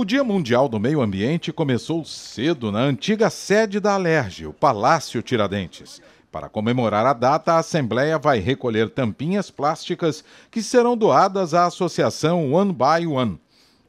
O Dia Mundial do Meio Ambiente começou cedo na antiga sede da Alerj, o Palácio Tiradentes. Para comemorar a data, a Assembleia vai recolher tampinhas plásticas que serão doadas à associação One by One.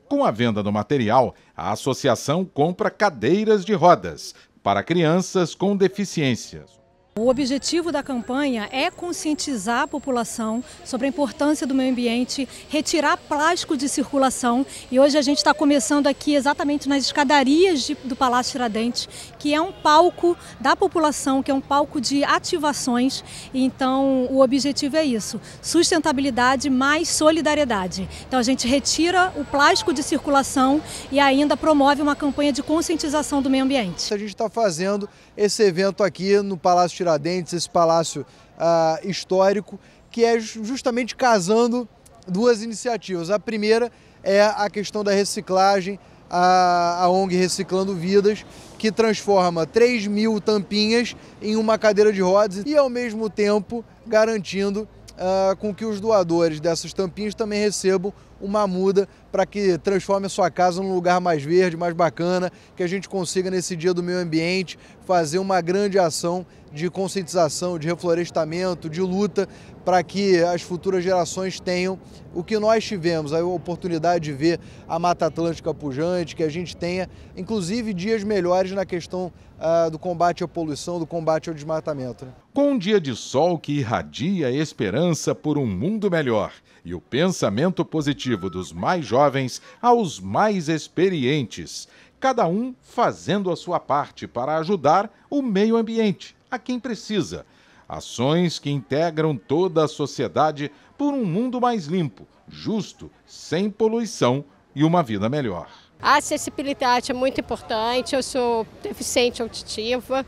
Com a venda do material, a associação compra cadeiras de rodas para crianças com deficiências. O objetivo da campanha é conscientizar a população sobre a importância do meio ambiente, retirar plástico de circulação. E hoje a gente está começando aqui exatamente nas escadarias de, do Palácio Tiradentes, que é um palco da população, que é um palco de ativações. Então, o objetivo é isso: sustentabilidade mais solidariedade. Então, a gente retira o plástico de circulação e ainda promove uma campanha de conscientização do meio ambiente. A gente está fazendo esse evento aqui no Palácio Tiradentes, esse palácio ah, histórico, que é justamente casando duas iniciativas. A primeira é a questão da reciclagem, a, a ONG Reciclando Vidas, que transforma 3 mil tampinhas em uma cadeira de rodas e, ao mesmo tempo, garantindo Uh, com que os doadores dessas tampinhas também recebam uma muda para que transforme a sua casa num lugar mais verde, mais bacana, que a gente consiga nesse dia do meio ambiente fazer uma grande ação de conscientização, de reflorestamento, de luta para que as futuras gerações tenham o que nós tivemos, a oportunidade de ver a Mata Atlântica pujante, que a gente tenha, inclusive, dias melhores na questão ah, do combate à poluição, do combate ao desmatamento. Né? Com um dia de sol que irradia a esperança por um mundo melhor e o pensamento positivo dos mais jovens aos mais experientes, cada um fazendo a sua parte para ajudar o meio ambiente a quem precisa. Ações que integram toda a sociedade por um mundo mais limpo, justo, sem poluição e uma vida melhor. A acessibilidade é muito importante. Eu sou deficiente auditiva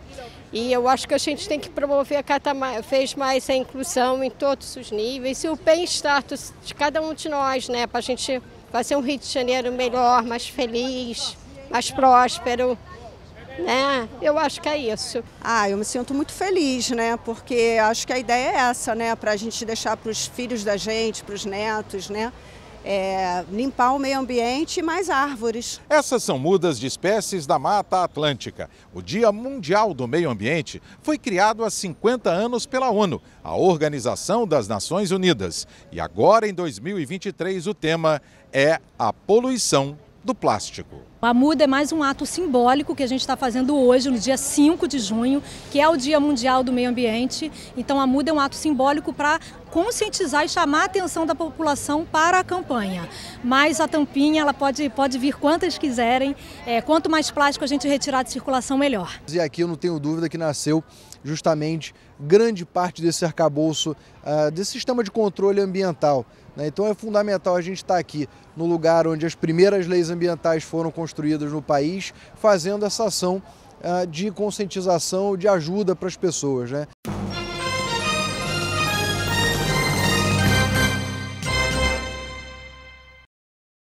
e eu acho que a gente tem que promover cada vez mais a inclusão em todos os níveis e o bem-estar de cada um de nós, né? Para a gente fazer um Rio de Janeiro melhor, mais feliz, mais próspero né? Eu acho que é isso. Ah, eu me sinto muito feliz, né? Porque acho que a ideia é essa, né? Para a gente deixar para os filhos da gente, para os netos, né? É, limpar o meio ambiente e mais árvores. Essas são mudas de espécies da Mata Atlântica. O Dia Mundial do Meio Ambiente foi criado há 50 anos pela ONU, a Organização das Nações Unidas. E agora, em 2023, o tema é a poluição do plástico. A muda é mais um ato simbólico que a gente está fazendo hoje, no dia 5 de junho, que é o Dia Mundial do Meio Ambiente. Então, a muda é um ato simbólico para conscientizar e chamar a atenção da população para a campanha. Mas a tampinha, ela pode, pode vir quantas quiserem. É, quanto mais plástico a gente retirar de circulação, melhor. E aqui eu não tenho dúvida que nasceu justamente grande parte desse arcabouço, uh, desse sistema de controle ambiental. Né? Então é fundamental a gente estar tá aqui no lugar onde as primeiras leis ambientais foram construídas construídas no país, fazendo essa ação ah, de conscientização, de ajuda para as pessoas. Né?